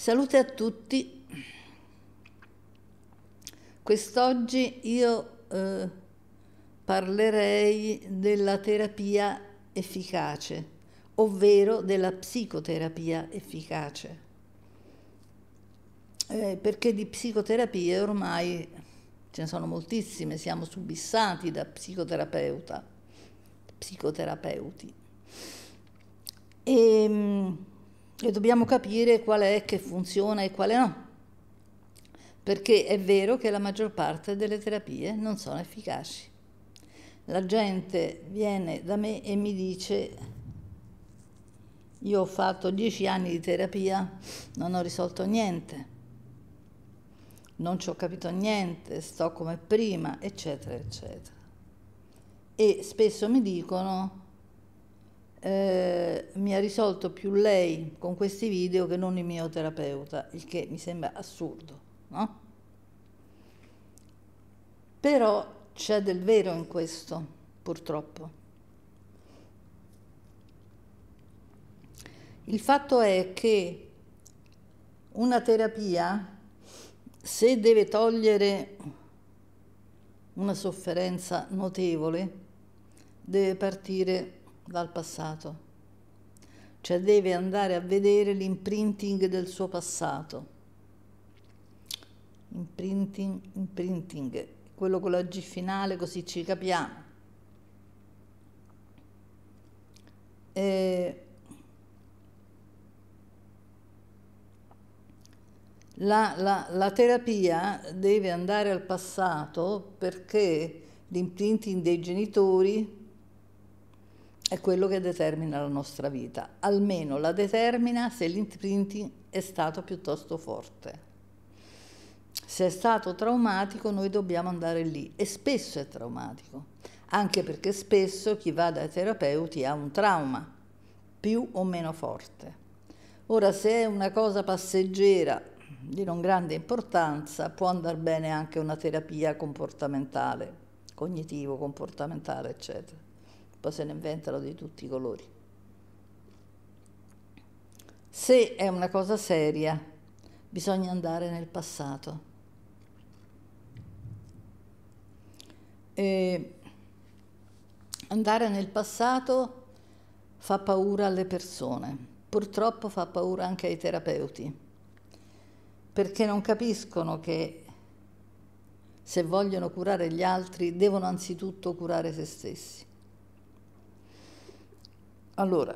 Salute a tutti. Quest'oggi io eh, parlerei della terapia efficace, ovvero della psicoterapia efficace, eh, perché di psicoterapie ormai ce ne sono moltissime, siamo subissati da psicoterapeuta, psicoterapeuti. E, ehm, e dobbiamo capire qual è che funziona e quale no. Perché è vero che la maggior parte delle terapie non sono efficaci. La gente viene da me e mi dice, io ho fatto dieci anni di terapia, non ho risolto niente, non ci ho capito niente, sto come prima, eccetera, eccetera. E spesso mi dicono, eh, mi ha risolto più lei con questi video che non il mio terapeuta, il che mi sembra assurdo, no? Però c'è del vero in questo, purtroppo. Il fatto è che una terapia, se deve togliere una sofferenza notevole, deve partire dal passato, cioè deve andare a vedere l'imprinting del suo passato. Imprinting, imprinting, quello con la G finale così ci capiamo. E la, la, la terapia deve andare al passato perché l'imprinting dei genitori è quello che determina la nostra vita, almeno la determina se l'imprinting è stato piuttosto forte. Se è stato traumatico noi dobbiamo andare lì e spesso è traumatico, anche perché spesso chi va dai terapeuti ha un trauma più o meno forte. Ora se è una cosa passeggera di non grande importanza può andare bene anche una terapia comportamentale, cognitivo-comportamentale, eccetera poi se ne inventano di tutti i colori. Se è una cosa seria, bisogna andare nel passato. E andare nel passato fa paura alle persone, purtroppo fa paura anche ai terapeuti, perché non capiscono che se vogliono curare gli altri devono anzitutto curare se stessi. Allora,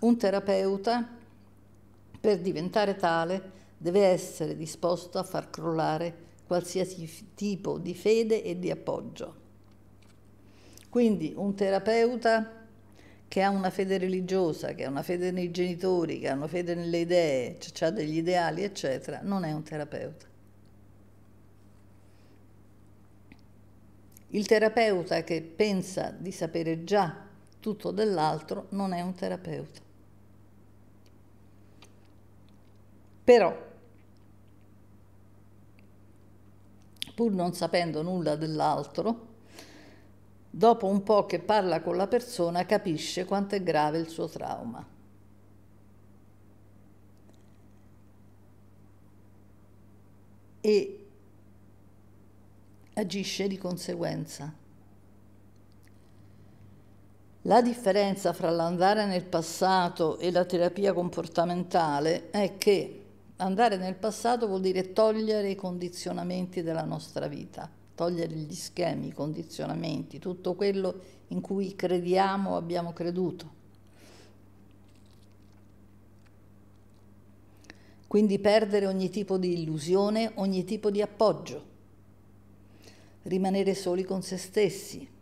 un terapeuta per diventare tale deve essere disposto a far crollare qualsiasi tipo di fede e di appoggio. Quindi un terapeuta che ha una fede religiosa, che ha una fede nei genitori, che ha una fede nelle idee, cioè ha degli ideali, eccetera, non è un terapeuta. Il terapeuta che pensa di sapere già sostituto dell'altro non è un terapeuta. Però, pur non sapendo nulla dell'altro, dopo un po' che parla con la persona capisce quanto è grave il suo trauma. e agisce di conseguenza. La differenza fra l'andare nel passato e la terapia comportamentale è che andare nel passato vuol dire togliere i condizionamenti della nostra vita, togliere gli schemi, i condizionamenti, tutto quello in cui crediamo o abbiamo creduto. Quindi perdere ogni tipo di illusione, ogni tipo di appoggio, rimanere soli con se stessi,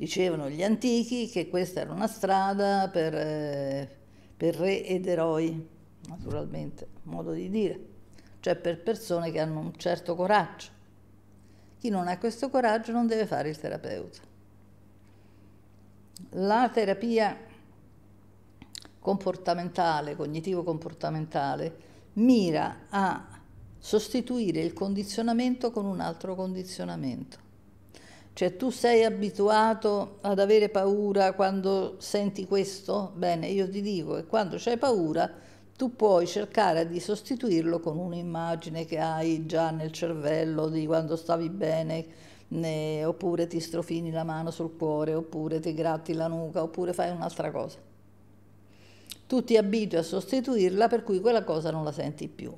Dicevano gli antichi che questa era una strada per, eh, per re ed eroi, naturalmente, modo di dire, cioè per persone che hanno un certo coraggio. Chi non ha questo coraggio non deve fare il terapeuta. La terapia comportamentale, cognitivo-comportamentale, mira a sostituire il condizionamento con un altro condizionamento. Cioè tu sei abituato ad avere paura quando senti questo? Bene, io ti dico che quando c'hai paura tu puoi cercare di sostituirlo con un'immagine che hai già nel cervello di quando stavi bene, né, oppure ti strofini la mano sul cuore, oppure ti gratti la nuca, oppure fai un'altra cosa. Tu ti abitui a sostituirla per cui quella cosa non la senti più,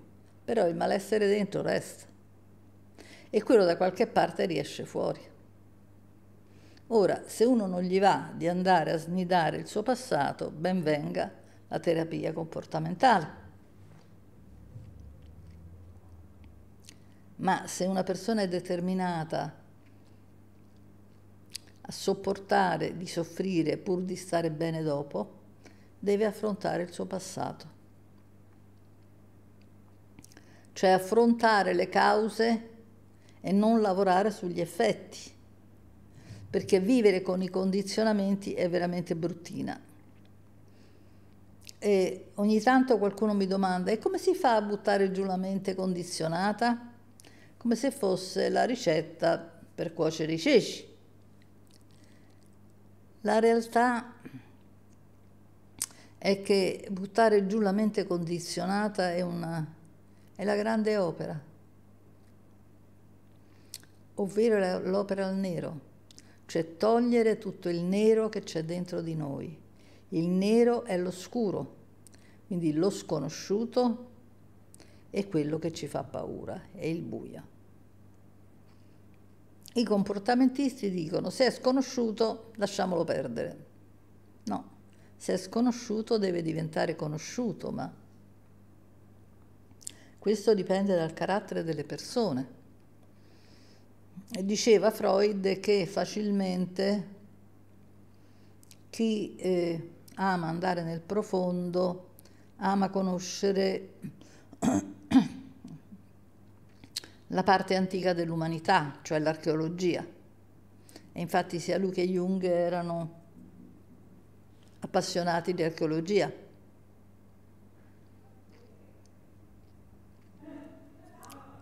però il malessere dentro resta e quello da qualche parte riesce fuori. Ora, se uno non gli va di andare a snidare il suo passato, ben venga la terapia comportamentale. Ma se una persona è determinata a sopportare di soffrire pur di stare bene dopo, deve affrontare il suo passato. Cioè affrontare le cause e non lavorare sugli effetti perché vivere con i condizionamenti è veramente bruttina. E ogni tanto qualcuno mi domanda, e come si fa a buttare giù la mente condizionata? Come se fosse la ricetta per cuocere i ceci. La realtà è che buttare giù la mente condizionata è, una, è la grande opera, ovvero l'opera al nero cioè togliere tutto il nero che c'è dentro di noi. Il nero è l'oscuro, quindi lo sconosciuto è quello che ci fa paura, è il buio. I comportamentisti dicono se è sconosciuto lasciamolo perdere. No, se è sconosciuto deve diventare conosciuto, ma questo dipende dal carattere delle persone diceva Freud che facilmente chi eh, ama andare nel profondo, ama conoscere la parte antica dell'umanità, cioè l'archeologia. E infatti sia lui che Jung erano appassionati di archeologia.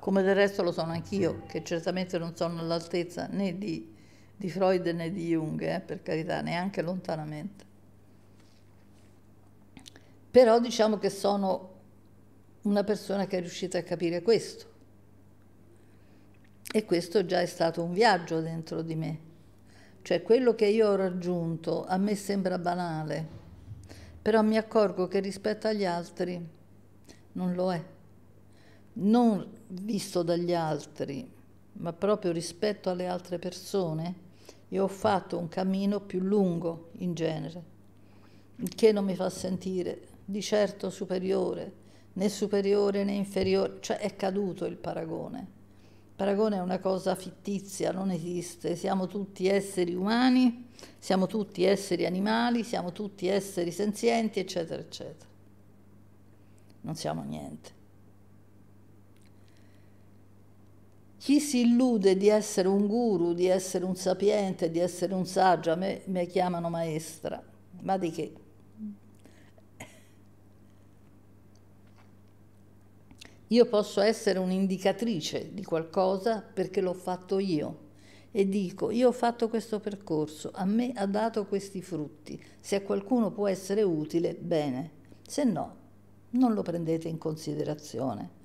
come del resto lo sono anch'io, che certamente non sono all'altezza né di, di Freud né di Jung, eh, per carità, neanche lontanamente. Però diciamo che sono una persona che è riuscita a capire questo. E questo già è stato un viaggio dentro di me. Cioè quello che io ho raggiunto a me sembra banale, però mi accorgo che rispetto agli altri non lo è. Non visto dagli altri, ma proprio rispetto alle altre persone, io ho fatto un cammino più lungo in genere, il che non mi fa sentire di certo superiore, né superiore né inferiore, cioè è caduto il paragone. Il paragone è una cosa fittizia, non esiste, siamo tutti esseri umani, siamo tutti esseri animali, siamo tutti esseri senzienti, eccetera, eccetera. Non siamo niente. Chi si illude di essere un guru, di essere un sapiente, di essere un saggio, a me mi chiamano maestra, ma di che? Io posso essere un'indicatrice di qualcosa perché l'ho fatto io e dico io ho fatto questo percorso, a me ha dato questi frutti, se a qualcuno può essere utile, bene, se no non lo prendete in considerazione.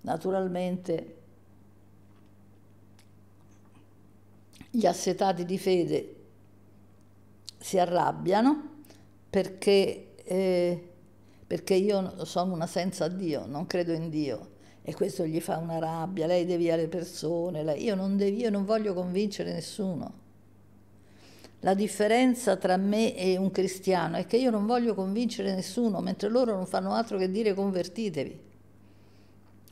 Naturalmente gli assetati di fede si arrabbiano perché, eh, perché io sono una senza Dio, non credo in Dio e questo gli fa una rabbia, lei devia le persone, lei... io, non devi, io non voglio convincere nessuno. La differenza tra me e un cristiano è che io non voglio convincere nessuno, mentre loro non fanno altro che dire convertitevi.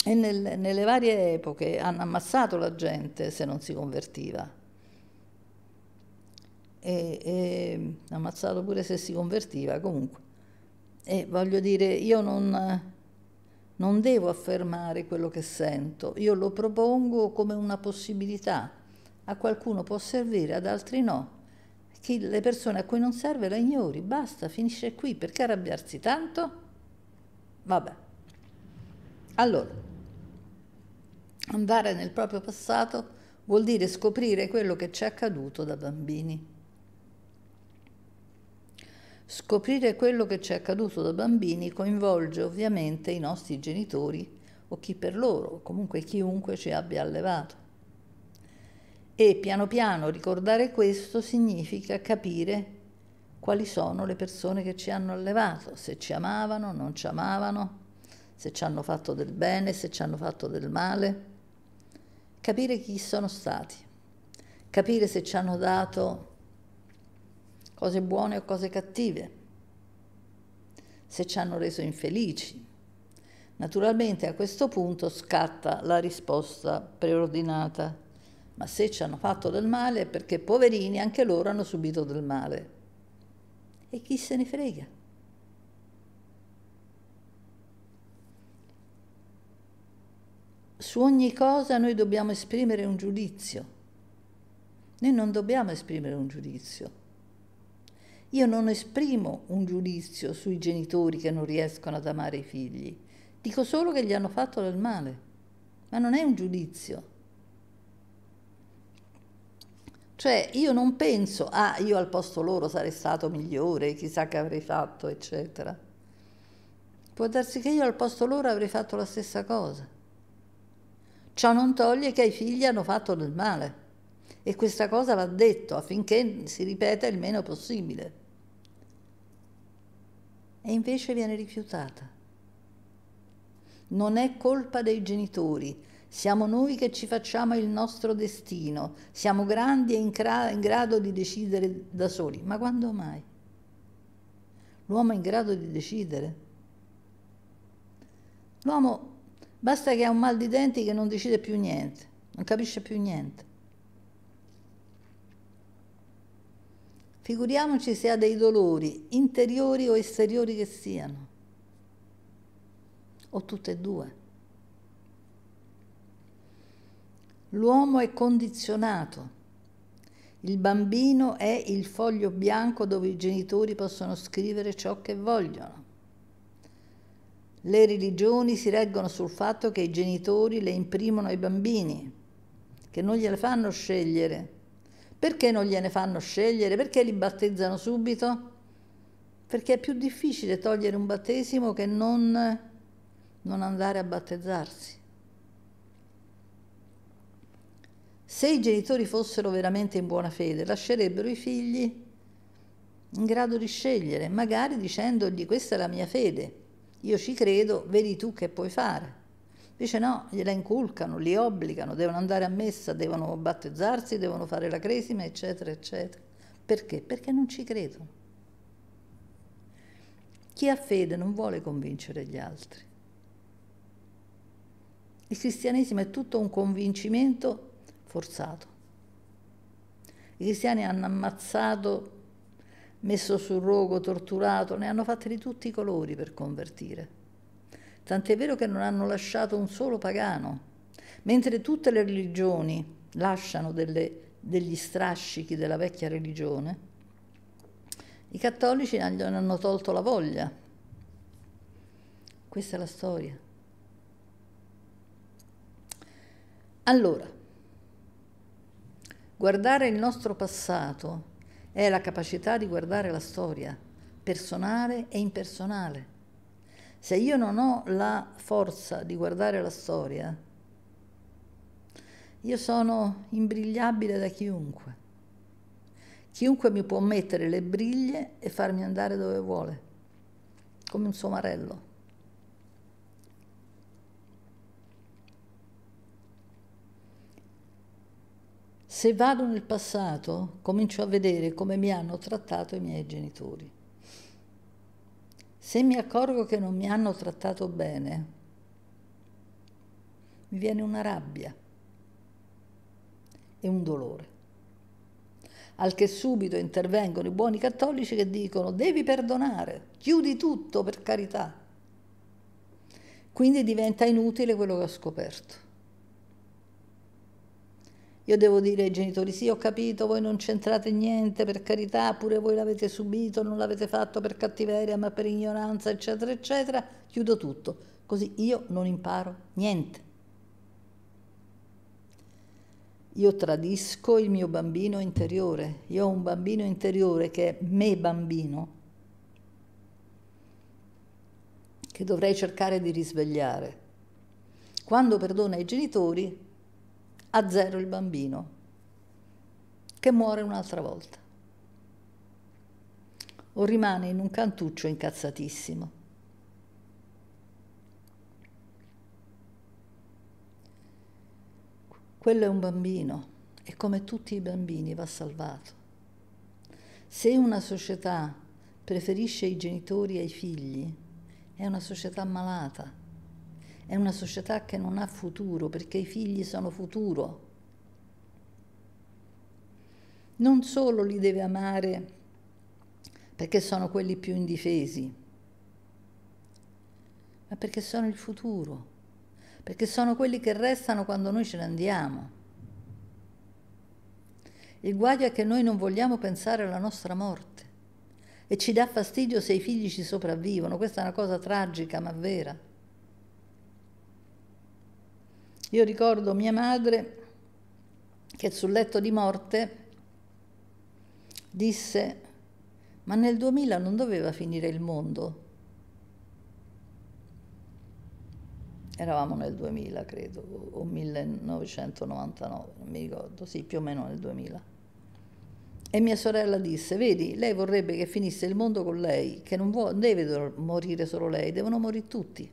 E nel, nelle varie epoche hanno ammazzato la gente se non si convertiva e, e ammazzato pure se si convertiva comunque. E voglio dire, io non, non devo affermare quello che sento, io lo propongo come una possibilità. A qualcuno può servire, ad altri no. Chi, le persone a cui non serve la ignori, basta, finisce qui. Perché arrabbiarsi tanto? Vabbè. Allora, andare nel proprio passato vuol dire scoprire quello che ci è accaduto da bambini. Scoprire quello che ci è accaduto da bambini coinvolge ovviamente i nostri genitori o chi per loro, comunque chiunque ci abbia allevato. E piano piano ricordare questo significa capire quali sono le persone che ci hanno allevato, se ci amavano, non ci amavano, se ci hanno fatto del bene, se ci hanno fatto del male. Capire chi sono stati, capire se ci hanno dato cose buone o cose cattive, se ci hanno reso infelici. Naturalmente a questo punto scatta la risposta preordinata, ma se ci hanno fatto del male è perché poverini anche loro hanno subito del male. E chi se ne frega? Su ogni cosa noi dobbiamo esprimere un giudizio. Noi non dobbiamo esprimere un giudizio, io non esprimo un giudizio sui genitori che non riescono ad amare i figli, dico solo che gli hanno fatto del male, ma non è un giudizio. Cioè io non penso, ah io al posto loro sarei stato migliore, chissà che avrei fatto, eccetera. Può darsi che io al posto loro avrei fatto la stessa cosa. Ciò non toglie che ai figli hanno fatto del male e questa cosa va detto affinché si ripeta il meno possibile e invece viene rifiutata. Non è colpa dei genitori, siamo noi che ci facciamo il nostro destino, siamo grandi e in, in grado di decidere da soli. Ma quando mai? L'uomo è in grado di decidere? L'uomo basta che ha un mal di denti che non decide più niente, non capisce più niente. Figuriamoci se ha dei dolori, interiori o esteriori che siano, o tutte e due. L'uomo è condizionato, il bambino è il foglio bianco dove i genitori possono scrivere ciò che vogliono. Le religioni si reggono sul fatto che i genitori le imprimono ai bambini, che non gliele fanno scegliere perché non gliene fanno scegliere? Perché li battezzano subito? Perché è più difficile togliere un battesimo che non, non andare a battezzarsi. Se i genitori fossero veramente in buona fede, lascerebbero i figli in grado di scegliere, magari dicendogli questa è la mia fede, io ci credo, vedi tu che puoi fare. Dice no, gliela inculcano, li obbligano, devono andare a messa, devono battezzarsi, devono fare la cresima, eccetera, eccetera. Perché? Perché non ci credono. Chi ha fede non vuole convincere gli altri. Il cristianesimo è tutto un convincimento forzato. I cristiani hanno ammazzato, messo sul rogo, torturato, ne hanno fatti di tutti i colori per convertire tant'è vero che non hanno lasciato un solo pagano. Mentre tutte le religioni lasciano delle, degli strascichi della vecchia religione, i cattolici ne hanno tolto la voglia. Questa è la storia. Allora, guardare il nostro passato è la capacità di guardare la storia, personale e impersonale. Se io non ho la forza di guardare la storia, io sono imbrigliabile da chiunque. Chiunque mi può mettere le briglie e farmi andare dove vuole, come un somarello. Se vado nel passato, comincio a vedere come mi hanno trattato i miei genitori. Se mi accorgo che non mi hanno trattato bene, mi viene una rabbia e un dolore. Al che subito intervengono i buoni cattolici che dicono devi perdonare, chiudi tutto per carità. Quindi diventa inutile quello che ho scoperto. Io devo dire ai genitori, sì ho capito, voi non c'entrate niente, per carità, pure voi l'avete subito, non l'avete fatto per cattiveria, ma per ignoranza, eccetera, eccetera, chiudo tutto, così io non imparo niente. Io tradisco il mio bambino interiore, io ho un bambino interiore che è me bambino, che dovrei cercare di risvegliare. Quando perdona i genitori, a zero il bambino, che muore un'altra volta. O rimane in un cantuccio incazzatissimo. Quello è un bambino e come tutti i bambini va salvato. Se una società preferisce i genitori ai figli, è una società malata è una società che non ha futuro perché i figli sono futuro. Non solo li deve amare perché sono quelli più indifesi, ma perché sono il futuro, perché sono quelli che restano quando noi ce ne andiamo. Il guaio è che noi non vogliamo pensare alla nostra morte e ci dà fastidio se i figli ci sopravvivono, questa è una cosa tragica ma vera. Io ricordo mia madre che sul letto di morte disse, ma nel 2000 non doveva finire il mondo. Eravamo nel 2000, credo, o 1999, non mi ricordo, sì, più o meno nel 2000. E mia sorella disse, vedi, lei vorrebbe che finisse il mondo con lei, che non, vuole, non deve morire solo lei, devono morire tutti.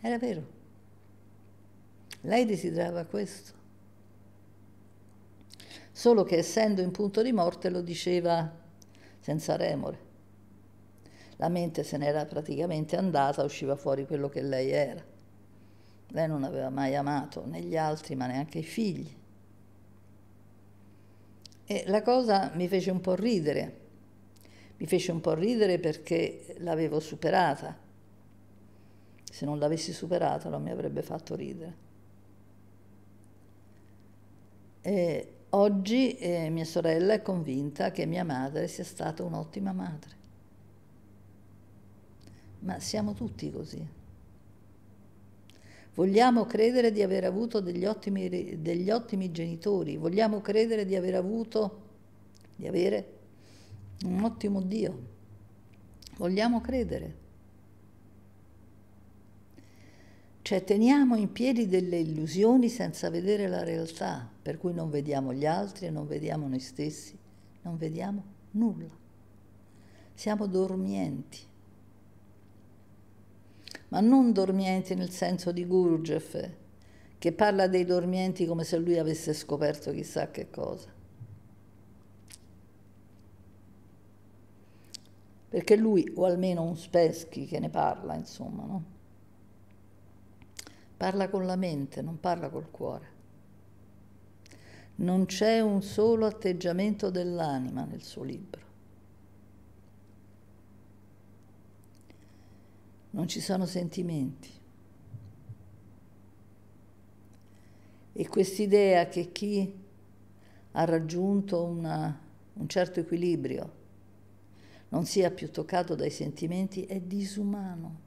Era vero. Lei desiderava questo. Solo che essendo in punto di morte lo diceva senza remore. La mente se n'era praticamente andata, usciva fuori quello che lei era. Lei non aveva mai amato né gli altri, ma neanche i figli. E la cosa mi fece un po' ridere. Mi fece un po' ridere perché l'avevo superata. Se non l'avessi superata non mi avrebbe fatto ridere. E oggi eh, mia sorella è convinta che mia madre sia stata un'ottima madre. Ma siamo tutti così. Vogliamo credere di aver avuto degli ottimi, degli ottimi genitori, vogliamo credere di aver avuto, di avere un ottimo Dio. Vogliamo credere. Cioè teniamo in piedi delle illusioni senza vedere la realtà, per cui non vediamo gli altri, e non vediamo noi stessi, non vediamo nulla. Siamo dormienti. Ma non dormienti nel senso di Gurdjieff, che parla dei dormienti come se lui avesse scoperto chissà che cosa. Perché lui, o almeno un Speschi che ne parla, insomma, no? parla con la mente, non parla col cuore. Non c'è un solo atteggiamento dell'anima nel suo libro. Non ci sono sentimenti. E quest'idea che chi ha raggiunto una, un certo equilibrio non sia più toccato dai sentimenti è disumano.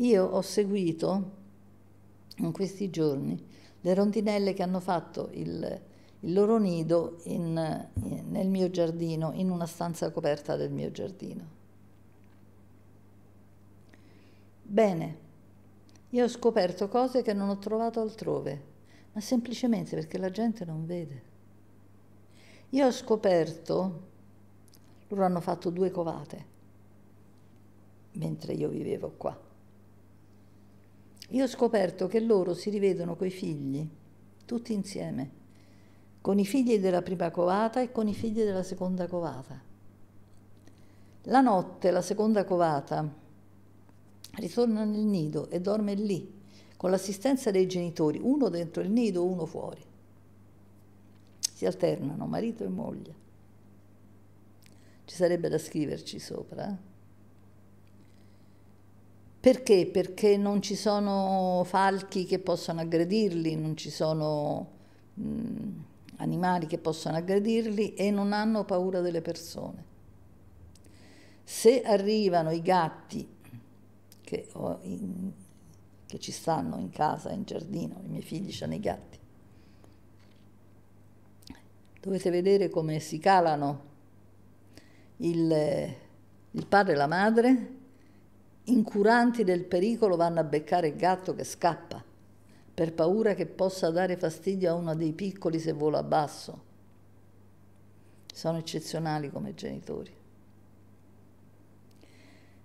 Io ho seguito in questi giorni le rondinelle che hanno fatto il, il loro nido in, in, nel mio giardino, in una stanza coperta del mio giardino. Bene, io ho scoperto cose che non ho trovato altrove, ma semplicemente perché la gente non vede. Io ho scoperto, loro hanno fatto due covate, mentre io vivevo qua. Io ho scoperto che loro si rivedono coi figli, tutti insieme, con i figli della prima covata e con i figli della seconda covata. La notte la seconda covata ritorna nel nido e dorme lì, con l'assistenza dei genitori, uno dentro il nido, uno fuori. Si alternano marito e moglie. Ci sarebbe da scriverci sopra. Eh? Perché? Perché non ci sono falchi che possono aggredirli, non ci sono mh, mm, animali che possono aggredirli e non hanno paura delle persone. Se arrivano i gatti che, in, che ci stanno in casa, in giardino, i miei figli hanno i gatti, dovete vedere come si calano il, il padre e la madre incuranti del pericolo vanno a beccare il gatto che scappa, per paura che possa dare fastidio a uno dei piccoli se vola basso. Sono eccezionali come genitori.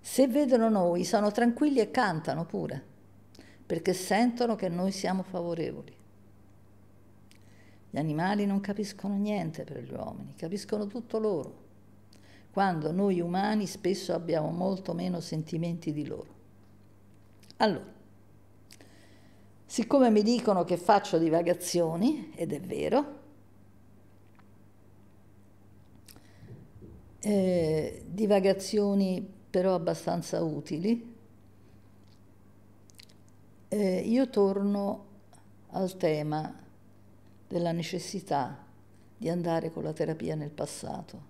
Se vedono noi, sono tranquilli e cantano pure, perché sentono che noi siamo favorevoli. Gli animali non capiscono niente per gli uomini, capiscono tutto loro quando noi umani spesso abbiamo molto meno sentimenti di loro. Allora, siccome mi dicono che faccio divagazioni, ed è vero, eh, divagazioni però abbastanza utili, eh, io torno al tema della necessità di andare con la terapia nel passato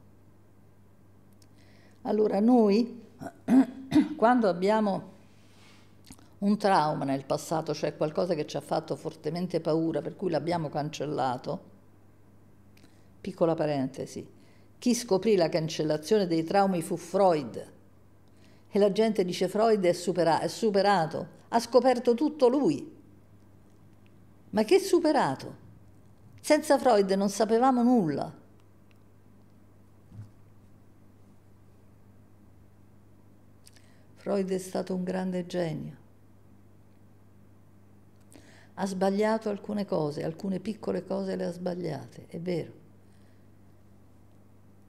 allora noi, quando abbiamo un trauma nel passato, cioè qualcosa che ci ha fatto fortemente paura, per cui l'abbiamo cancellato, piccola parentesi, chi scoprì la cancellazione dei traumi fu Freud. E la gente dice Freud è, supera- è superato, ha scoperto tutto lui. Ma che superato? Senza Freud non sapevamo nulla. Freud è stato un grande genio. Ha sbagliato alcune cose, alcune piccole cose le ha sbagliate, è vero,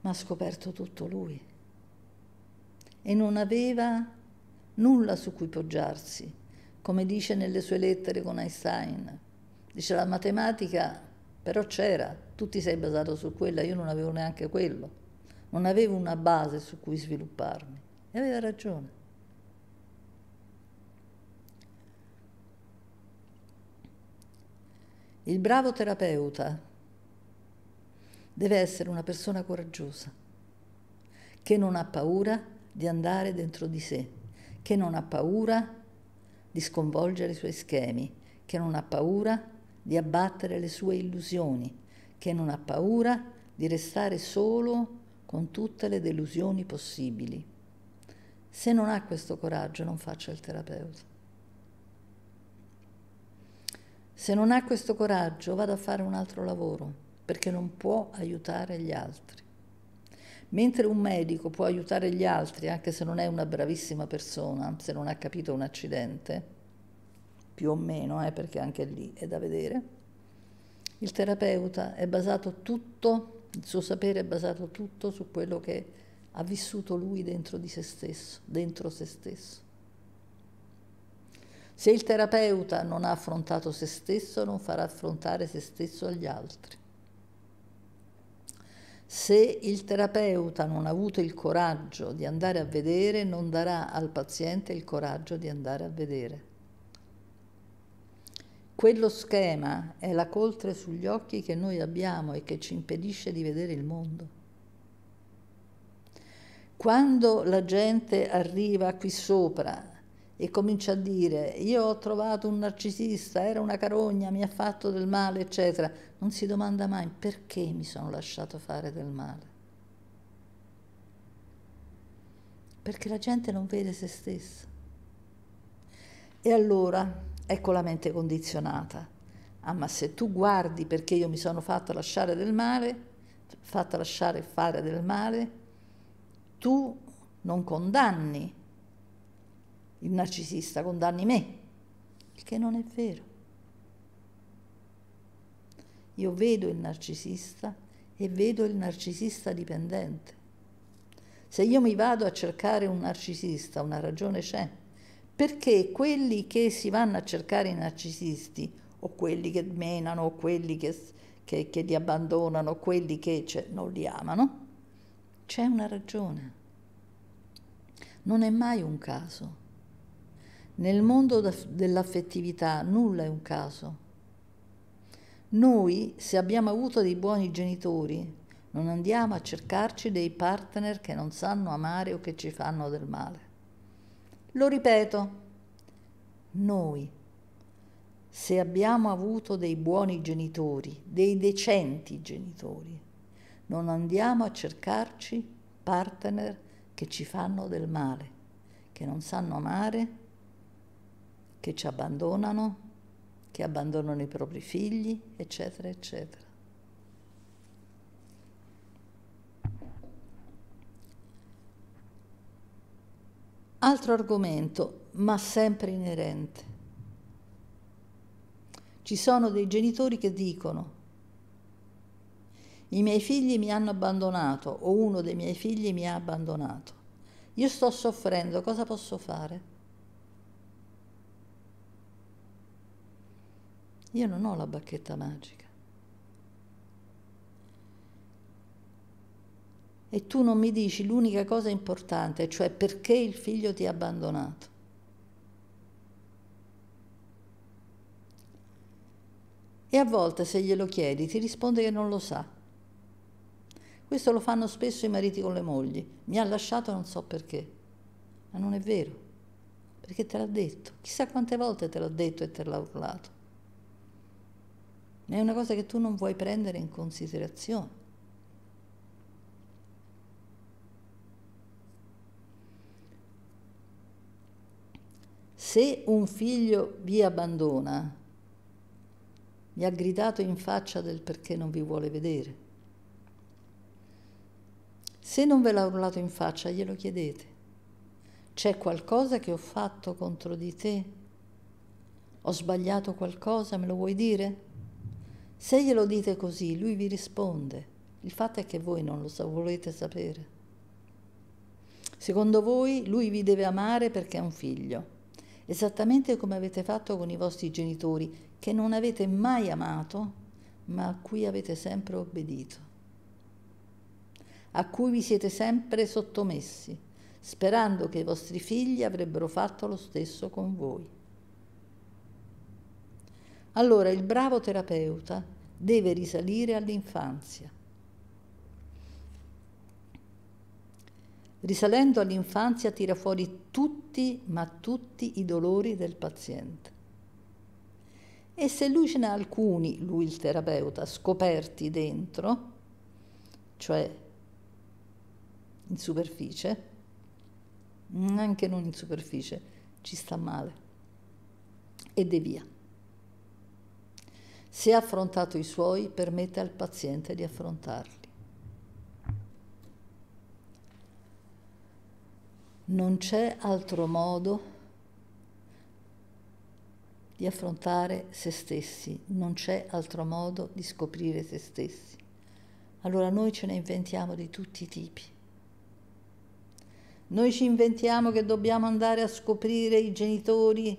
ma ha scoperto tutto lui e non aveva nulla su cui poggiarsi, come dice nelle sue lettere con Einstein. Dice la matematica, però c'era, tu ti sei basato su quella, io non avevo neanche quello, non avevo una base su cui svilupparmi e aveva ragione. Il bravo terapeuta deve essere una persona coraggiosa, che non ha paura di andare dentro di sé, che non ha paura di sconvolgere i suoi schemi, che non ha paura di abbattere le sue illusioni, che non ha paura di restare solo con tutte le delusioni possibili. Se non ha questo coraggio non faccia il terapeuta. Se non ha questo coraggio, vada a fare un altro lavoro, perché non può aiutare gli altri. Mentre un medico può aiutare gli altri, anche se non è una bravissima persona, se non ha capito un accidente, più o meno, eh, perché anche lì è da vedere, il terapeuta è basato tutto, il suo sapere è basato tutto su quello che ha vissuto lui dentro di se stesso, dentro se stesso. Se il terapeuta non ha affrontato se stesso, non farà affrontare se stesso agli altri. Se il terapeuta non ha avuto il coraggio di andare a vedere, non darà al paziente il coraggio di andare a vedere. Quello schema è la coltre sugli occhi che noi abbiamo e che ci impedisce di vedere il mondo. Quando la gente arriva qui sopra e comincia a dire io ho trovato un narcisista, era una carogna, mi ha fatto del male, eccetera, non si domanda mai perché mi sono lasciato fare del male. Perché la gente non vede se stessa. E allora ecco la mente condizionata. Ah, ma se tu guardi perché io mi sono fatta lasciare del male, fatta lasciare fare del male, tu non condanni il narcisista condanni me, il che non è vero. Io vedo il narcisista e vedo il narcisista dipendente. Se io mi vado a cercare un narcisista, una ragione c'è, perché quelli che si vanno a cercare i narcisisti, o quelli che menano, o quelli che, che, che li abbandonano, o quelli che cioè, non li amano, c'è una ragione. Non è mai un caso. Nel mondo dell'affettività nulla è un caso. Noi, se abbiamo avuto dei buoni genitori, non andiamo a cercarci dei partner che non sanno amare o che ci fanno del male. Lo ripeto, noi, se abbiamo avuto dei buoni genitori, dei decenti genitori, non andiamo a cercarci partner che ci fanno del male, che non sanno amare che ci abbandonano, che abbandonano i propri figli, eccetera, eccetera. Altro argomento, ma sempre inerente. Ci sono dei genitori che dicono, i miei figli mi hanno abbandonato o uno dei miei figli mi ha abbandonato. Io sto soffrendo, cosa posso fare? Io non ho la bacchetta magica. E tu non mi dici l'unica cosa importante, cioè perché il figlio ti ha abbandonato. E a volte se glielo chiedi ti risponde che non lo sa. Questo lo fanno spesso i mariti con le mogli. Mi ha lasciato non so perché. Ma non è vero, perché te l'ha detto. Chissà quante volte te l'ha detto e te l'ha urlato. È una cosa che tu non vuoi prendere in considerazione. Se un figlio vi abbandona, vi ha gridato in faccia del perché non vi vuole vedere. Se non ve l'ha urlato in faccia, glielo chiedete. C'è qualcosa che ho fatto contro di te? Ho sbagliato qualcosa, me lo vuoi dire? Se glielo dite così, lui vi risponde. Il fatto è che voi non lo so, volete sapere. Secondo voi, lui vi deve amare perché è un figlio, esattamente come avete fatto con i vostri genitori, che non avete mai amato, ma a cui avete sempre obbedito, a cui vi siete sempre sottomessi, sperando che i vostri figli avrebbero fatto lo stesso con voi. Allora il bravo terapeuta deve risalire all'infanzia. Risalendo all'infanzia tira fuori tutti, ma tutti i dolori del paziente. E se lui ce n'ha alcuni, lui il terapeuta, scoperti dentro, cioè in superficie, anche non in superficie, ci sta male ed è via. Se ha affrontato i suoi, permette al paziente di affrontarli. Non c'è altro modo di affrontare se stessi, non c'è altro modo di scoprire se stessi. Allora noi ce ne inventiamo di tutti i tipi. Noi ci inventiamo che dobbiamo andare a scoprire i genitori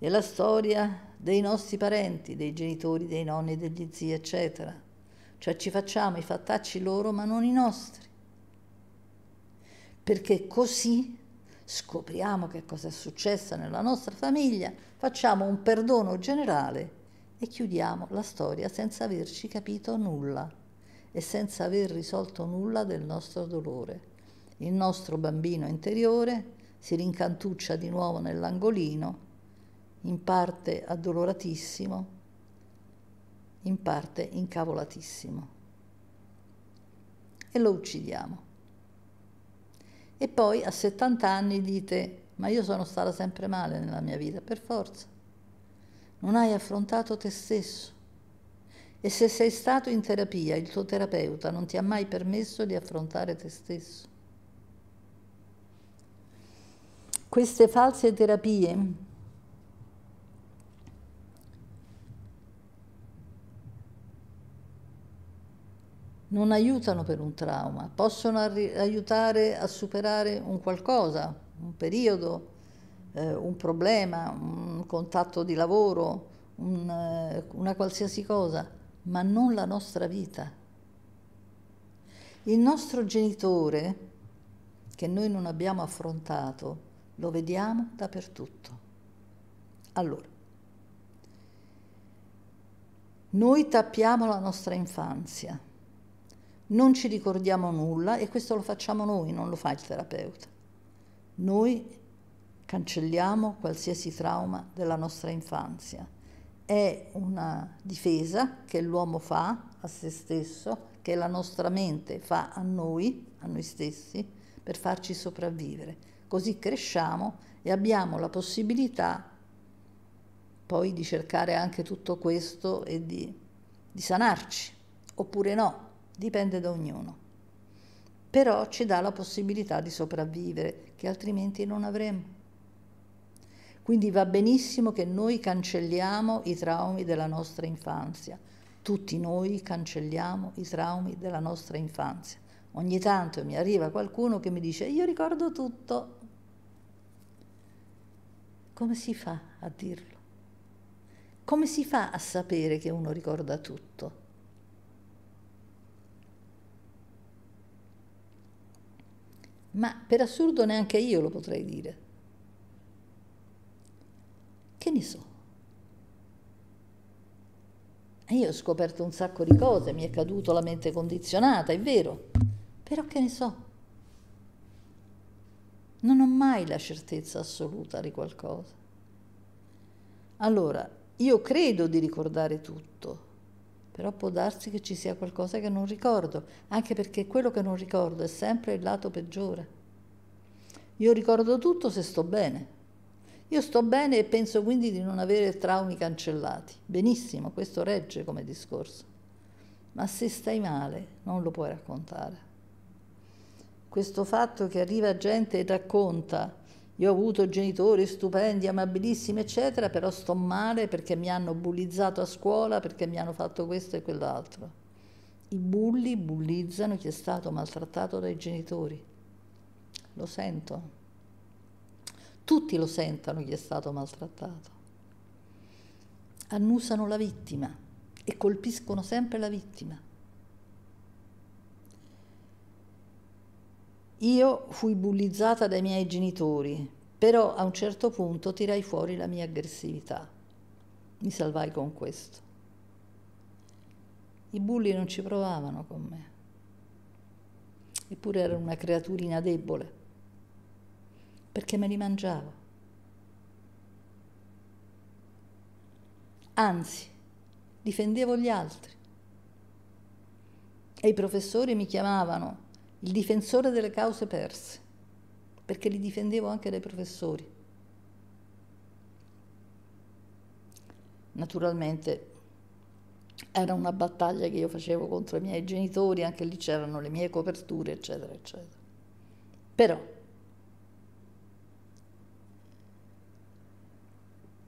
e la storia dei nostri parenti, dei genitori, dei nonni, degli zii, eccetera. Cioè ci facciamo i fattacci loro ma non i nostri. Perché così scopriamo che cosa è successo nella nostra famiglia, facciamo un perdono generale e chiudiamo la storia senza averci capito nulla e senza aver risolto nulla del nostro dolore. Il nostro bambino interiore si rincantuccia di nuovo nell'angolino in parte addoloratissimo, in parte incavolatissimo. E lo uccidiamo. E poi a 70 anni dite, ma io sono stata sempre male nella mia vita, per forza. Non hai affrontato te stesso. E se sei stato in terapia, il tuo terapeuta non ti ha mai permesso di affrontare te stesso. Queste false terapie non aiutano per un trauma, possono aiutare a superare un qualcosa, un periodo, eh, un problema, un contatto di lavoro, un, eh, una qualsiasi cosa, ma non la nostra vita. Il nostro genitore, che noi non abbiamo affrontato, lo vediamo dappertutto. Allora, noi tappiamo la nostra infanzia non ci ricordiamo nulla e questo lo facciamo noi, non lo fa il terapeuta. Noi cancelliamo qualsiasi trauma della nostra infanzia. È una difesa che l'uomo fa a se stesso, che la nostra mente fa a noi, a noi stessi, per farci sopravvivere. Così cresciamo e abbiamo la possibilità poi di cercare anche tutto questo e di, di sanarci, oppure no dipende da ognuno. Però ci dà la possibilità di sopravvivere, che altrimenti non avremmo. Quindi va benissimo che noi cancelliamo i traumi della nostra infanzia. Tutti noi cancelliamo i traumi della nostra infanzia. Ogni tanto mi arriva qualcuno che mi dice io ricordo tutto. Come si fa a dirlo? Come si fa a sapere che uno ricorda tutto? ma per assurdo neanche io lo potrei dire. Che ne so? E io ho scoperto un sacco di cose, mi è caduto la mente condizionata, è vero, però che ne so? Non ho mai la certezza assoluta di qualcosa. Allora, io credo di ricordare tutto, però può darsi che ci sia qualcosa che non ricordo, anche perché quello che non ricordo è sempre il lato peggiore. Io ricordo tutto se sto bene. Io sto bene e penso quindi di non avere traumi cancellati. Benissimo, questo regge come discorso. Ma se stai male non lo puoi raccontare. Questo fatto che arriva gente e racconta io ho avuto genitori stupendi, amabilissimi, eccetera, però sto male perché mi hanno bullizzato a scuola, perché mi hanno fatto questo e quell'altro. I bulli bullizzano chi è stato maltrattato dai genitori. Lo sento. Tutti lo sentono chi è stato maltrattato. Annusano la vittima e colpiscono sempre la vittima. Io fui bullizzata dai miei genitori, però a un certo punto tirai fuori la mia aggressività. Mi salvai con questo. I bulli non ci provavano con me, eppure ero una creaturina debole, perché me li mangiavo. Anzi, difendevo gli altri. E i professori mi chiamavano il difensore delle cause perse, perché li difendevo anche dai professori. Naturalmente era una battaglia che io facevo contro i miei genitori, anche lì c'erano le mie coperture, eccetera, eccetera. Però,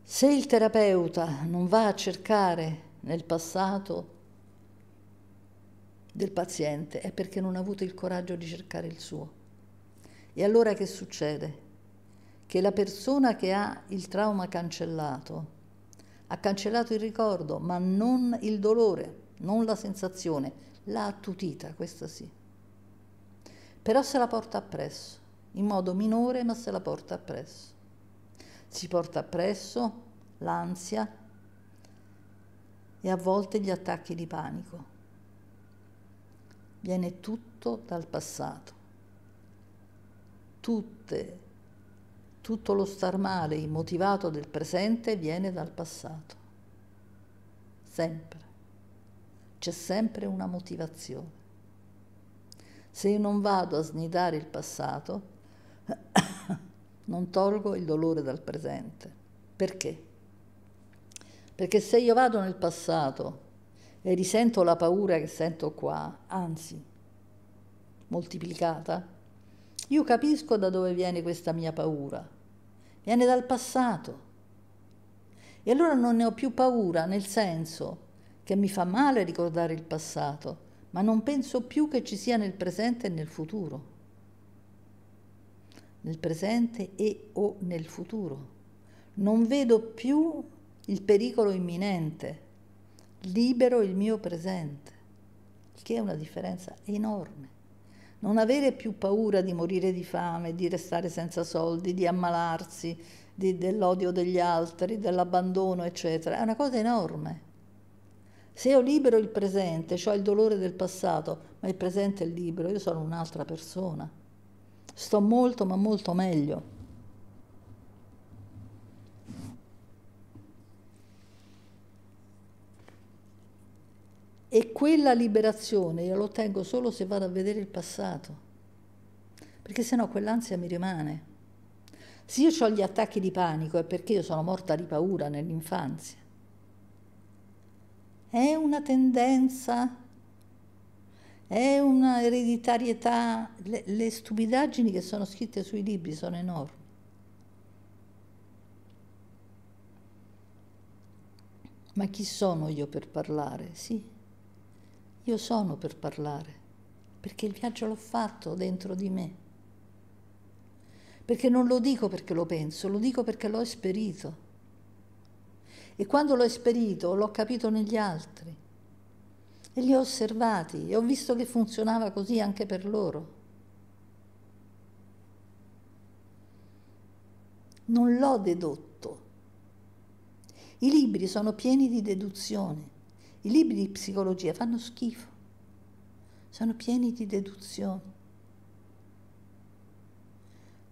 se il terapeuta non va a cercare nel passato del paziente è perché non ha avuto il coraggio di cercare il suo. E allora che succede? Che la persona che ha il trauma cancellato ha cancellato il ricordo, ma non il dolore, non la sensazione, l'ha attutita, questa sì. Però se la porta appresso, in modo minore, ma se la porta appresso. Si porta appresso l'ansia e a volte gli attacchi di panico viene tutto dal passato. Tutte, tutto lo star male immotivato del presente viene dal passato. Sempre. C'è sempre una motivazione. Se io non vado a snidare il passato, non tolgo il dolore dal presente. Perché? Perché se io vado nel passato e risento la paura che sento qua, anzi, moltiplicata, io capisco da dove viene questa mia paura. Viene dal passato. E allora non ne ho più paura, nel senso che mi fa male ricordare il passato, ma non penso più che ci sia nel presente e nel futuro. Nel presente e o nel futuro. Non vedo più il pericolo imminente libero il mio presente, che è una differenza enorme. Non avere più paura di morire di fame, di restare senza soldi, di ammalarsi, di, dell'odio degli altri, dell'abbandono, eccetera, è una cosa enorme. Se io libero il presente, cioè il dolore del passato, ma il presente è libero, io sono un'altra persona. Sto molto, ma molto meglio. E quella liberazione io l'ottengo solo se vado a vedere il passato, perché sennò quell'ansia mi rimane. Se io ho gli attacchi di panico è perché io sono morta di paura nell'infanzia. È una tendenza, è una ereditarietà. Le, le stupidaggini che sono scritte sui libri sono enormi. Ma chi sono io per parlare? Sì. Io sono per parlare, perché il viaggio l'ho fatto dentro di me. Perché non lo dico perché lo penso, lo dico perché l'ho esperito. E quando l'ho esperito l'ho capito negli altri. E li ho osservati e ho visto che funzionava così anche per loro. Non l'ho dedotto. I libri sono pieni di deduzioni. I libri di psicologia fanno schifo, sono pieni di deduzioni,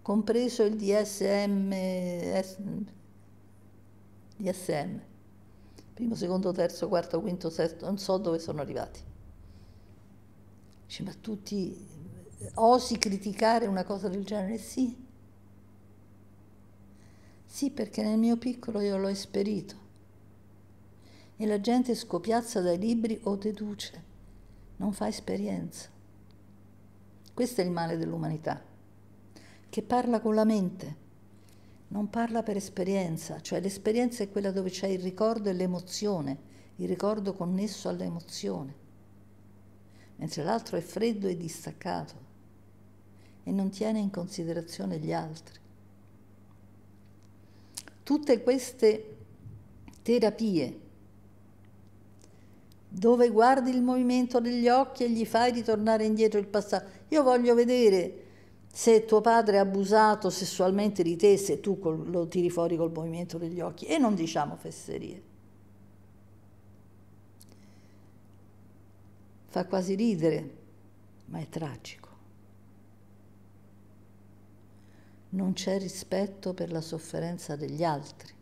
compreso il DSM, DSM, primo, secondo, terzo, quarto, quinto, sesto, non so dove sono arrivati. Dice, ma tutti osi criticare una cosa del genere? Sì. Sì, perché nel mio piccolo io l'ho esperito e la gente scopiazza dai libri o deduce, non fa esperienza. Questo è il male dell'umanità, che parla con la mente, non parla per esperienza, cioè l'esperienza è quella dove c'è il ricordo e l'emozione, il ricordo connesso all'emozione, mentre l'altro è freddo e distaccato e non tiene in considerazione gli altri. Tutte queste terapie dove guardi il movimento degli occhi e gli fai ritornare indietro il passato. Io voglio vedere se tuo padre ha abusato sessualmente di te, se tu lo tiri fuori col movimento degli occhi e non diciamo fesserie. Fa quasi ridere, ma è tragico. Non c'è rispetto per la sofferenza degli altri.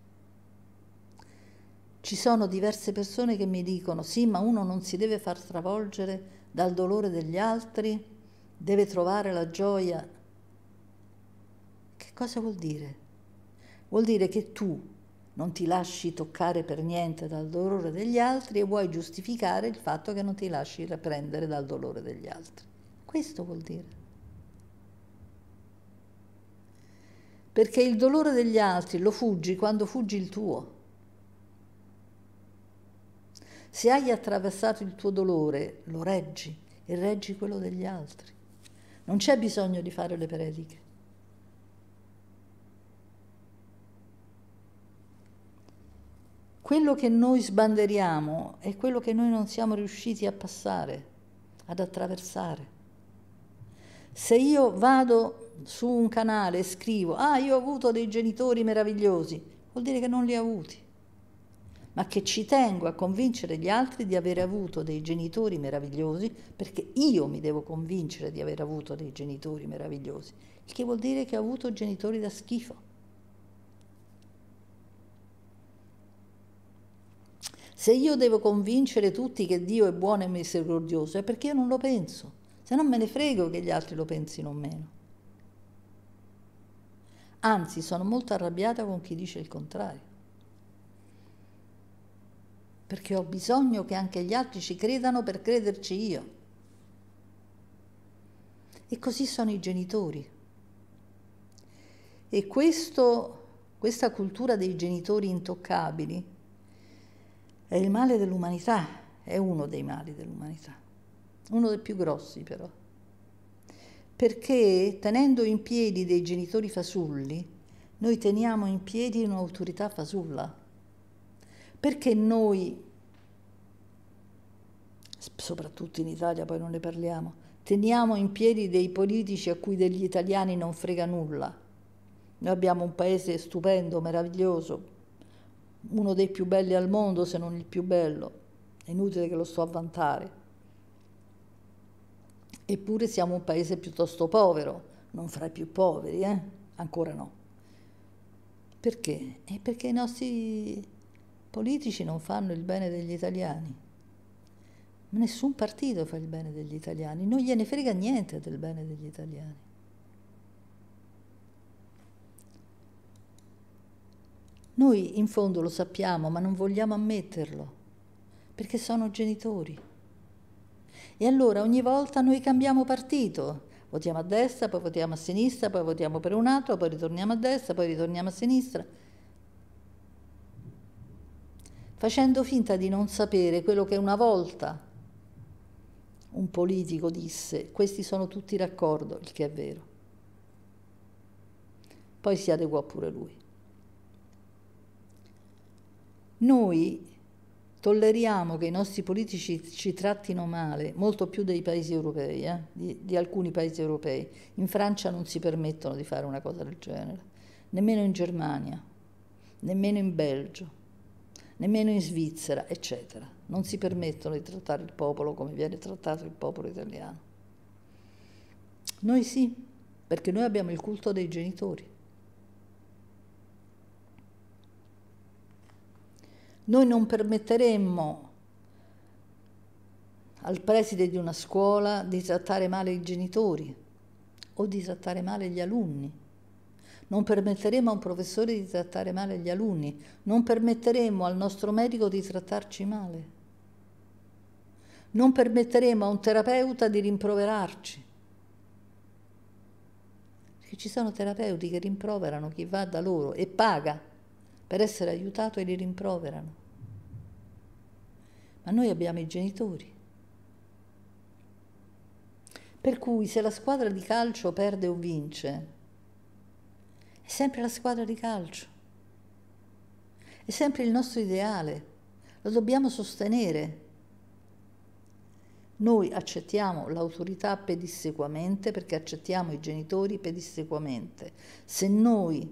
Ci sono diverse persone che mi dicono sì, ma uno non si deve far travolgere dal dolore degli altri, deve trovare la gioia. Che cosa vuol dire? Vuol dire che tu non ti lasci toccare per niente dal dolore degli altri e vuoi giustificare il fatto che non ti lasci prendere dal dolore degli altri. Questo vuol dire. Perché il dolore degli altri lo fuggi quando fuggi il tuo. Se hai attraversato il tuo dolore, lo reggi e reggi quello degli altri. Non c'è bisogno di fare le prediche. Quello che noi sbanderiamo è quello che noi non siamo riusciti a passare, ad attraversare. Se io vado su un canale e scrivo, ah io ho avuto dei genitori meravigliosi, vuol dire che non li ho avuti ma che ci tengo a convincere gli altri di aver avuto dei genitori meravigliosi, perché io mi devo convincere di aver avuto dei genitori meravigliosi, il che vuol dire che ho avuto genitori da schifo. Se io devo convincere tutti che Dio è buono e misericordioso è perché io non lo penso, se non me ne frego che gli altri lo pensino o meno. Anzi, sono molto arrabbiata con chi dice il contrario perché ho bisogno che anche gli altri ci credano per crederci io. E così sono i genitori. E questo, questa cultura dei genitori intoccabili è il male dell'umanità, è uno dei mali dell'umanità, uno dei più grossi però. Perché tenendo in piedi dei genitori fasulli, noi teniamo in piedi un'autorità fasulla perché noi, soprattutto in Italia poi non ne parliamo, teniamo in piedi dei politici a cui degli italiani non frega nulla. Noi abbiamo un paese stupendo, meraviglioso, uno dei più belli al mondo, se non il più bello. È inutile che lo sto a vantare. Eppure siamo un paese piuttosto povero, non fra i più poveri, eh? ancora no. Perché? È perché i nostri politici non fanno il bene degli italiani. Nessun partito fa il bene degli italiani, non gliene frega niente del bene degli italiani. Noi in fondo lo sappiamo, ma non vogliamo ammetterlo, perché sono genitori. E allora ogni volta noi cambiamo partito, votiamo a destra, poi votiamo a sinistra, poi votiamo per un altro, poi ritorniamo a destra, poi ritorniamo a sinistra facendo finta di non sapere quello che una volta un politico disse, questi sono tutti d'accordo, il che è vero. Poi si adeguò pure lui. Noi tolleriamo che i nostri politici ci trattino male, molto più dei paesi europei, eh? di, di, alcuni paesi europei. In Francia non si permettono di fare una cosa del genere, nemmeno in Germania, nemmeno in Belgio nemmeno in Svizzera, eccetera. Non si permettono di trattare il popolo come viene trattato il popolo italiano. Noi sì, perché noi abbiamo il culto dei genitori. Noi non permetteremmo al preside di una scuola di trattare male i genitori o di trattare male gli alunni non permetteremo a un professore di trattare male gli alunni, non permetteremo al nostro medico di trattarci male, non permetteremo a un terapeuta di rimproverarci. Perché ci sono terapeuti che rimproverano chi va da loro e paga per essere aiutato e li rimproverano. Ma noi abbiamo i genitori. Per cui se la squadra di calcio perde o vince, è sempre la squadra di calcio. È sempre il nostro ideale. Lo dobbiamo sostenere. Noi accettiamo l'autorità pedissequamente perché accettiamo i genitori pedissequamente. Se noi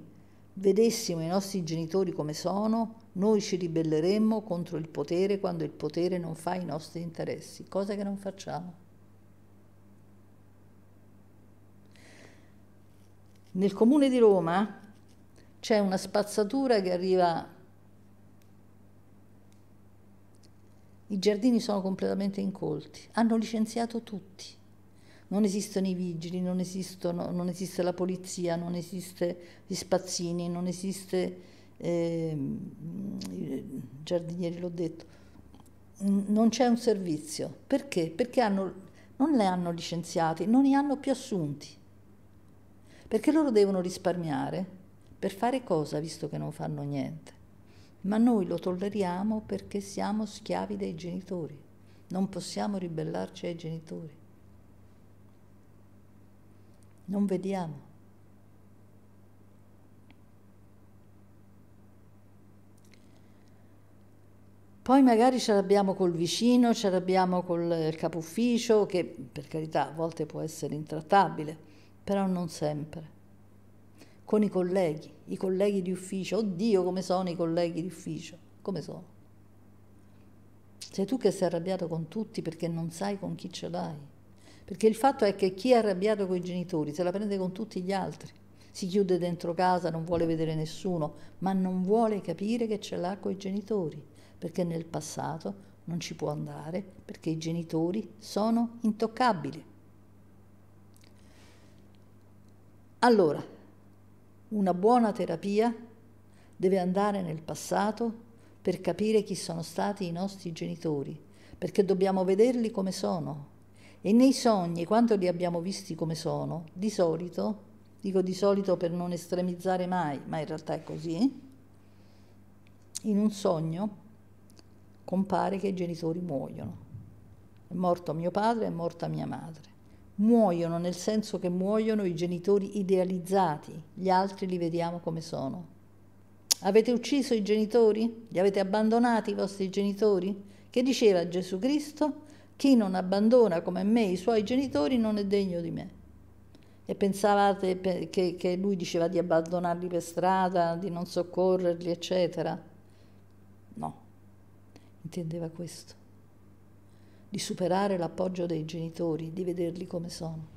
vedessimo i nostri genitori come sono, noi ci ribelleremmo contro il potere quando il potere non fa i nostri interessi, cosa che non facciamo. Nel comune di Roma c'è una spazzatura che arriva... I giardini sono completamente incolti, hanno licenziato tutti. Non esistono i vigili, non, esistono, non esiste la polizia, non esiste gli spazzini, non esiste eh, i giardinieri, l'ho detto. Non c'è un servizio. Perché? Perché hanno, non le hanno licenziati, non li hanno più assunti perché loro devono risparmiare. Per fare cosa, visto che non fanno niente? Ma noi lo tolleriamo perché siamo schiavi dei genitori, non possiamo ribellarci ai genitori. Non vediamo. Poi magari ce l'abbiamo col vicino, ce l'abbiamo col eh, ufficio, che per carità a volte può essere intrattabile, però non sempre. Con i colleghi, i colleghi di ufficio, oddio come sono i colleghi di ufficio, come sono. Sei tu che sei arrabbiato con tutti perché non sai con chi ce l'hai. Perché il fatto è che chi è arrabbiato con i genitori se la prende con tutti gli altri. Si chiude dentro casa, non vuole vedere nessuno, ma non vuole capire che ce l'ha con i genitori, perché nel passato non ci può andare, perché i genitori sono intoccabili. Allora, una buona terapia deve andare nel passato per capire chi sono stati i nostri genitori, perché dobbiamo vederli come sono. E nei sogni, quando li abbiamo visti come sono, di solito, dico di solito per non estremizzare mai, ma in realtà è così, in un sogno compare che i genitori muoiono. È morto mio padre, è morta mia madre. Muoiono nel senso che muoiono i genitori idealizzati, gli altri li vediamo come sono. Avete ucciso i genitori? Li avete abbandonati i vostri genitori? Che diceva Gesù Cristo? Chi non abbandona come me i suoi genitori non è degno di me. E pensavate che, che lui diceva di abbandonarli per strada, di non soccorrerli, eccetera? No, intendeva questo di superare l'appoggio dei genitori, di vederli come sono.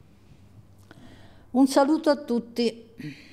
Un saluto a tutti.